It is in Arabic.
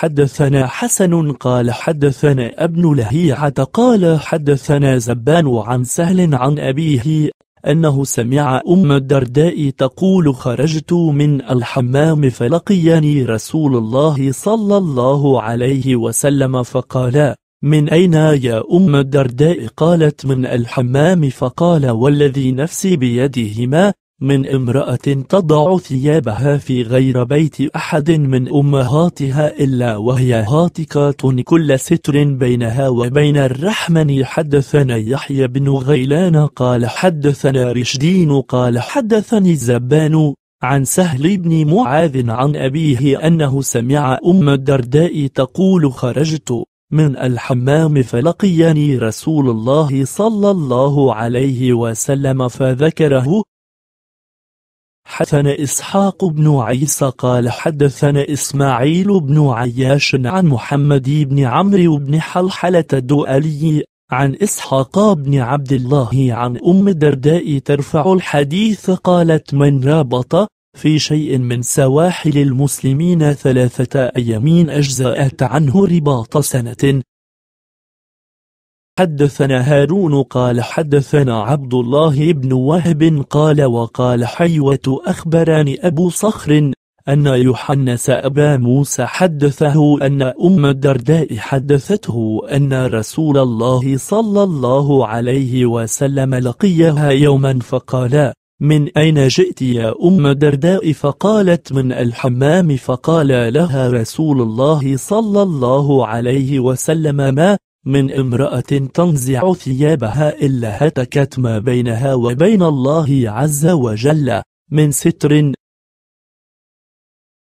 حدثنا حسن قال حدثنا ابن لهيعة قال حدثنا زبان عن سهل عن أبيه أنه سمع أم الدرداء تقول خرجت من الحمام فلقيني رسول الله صلى الله عليه وسلم فقال من أين يا أم الدرداء قالت من الحمام فقال والذي نفسي بيده ما من امرأة تضع ثيابها في غير بيت أحد من أمهاتها إلا وهي هاتكة كل ستر بينها وبين الرحمن حدثنا يحيى بن غيلان قال حدثنا رشدين قال حدثني الزبان عن سهل بن معاذ عن أبيه أنه سمع أم الدرداء تقول خرجت من الحمام فلقيني رسول الله صلى الله عليه وسلم فذكره حدثنا إسحاق بن عيسى قال حدثنا إسماعيل بن عياش عن محمد بن عمرو بن حلحلة الدؤلي عن إسحاق بن عبد الله عن أم الدرداء ترفع الحديث قالت من رابط في شيء من سواحل المسلمين ثلاثة أيام أجزأت عنه رباط سنة حدثنا هارون قال حدثنا عبد الله بن وهب قال وقال حيوة أخبرني أبو صخر أن يوحنس أبا موسى حدثه أن أم الدرداء حدثته أن رسول الله صلى الله عليه وسلم لقيها يوما فقال من أين جئت يا أم الدرداء فقالت من الحمام فقال لها رسول الله صلى الله عليه وسلم ما من امرأة تنزع ثيابها إلا هتكت ما بينها وبين الله عز وجل من ستر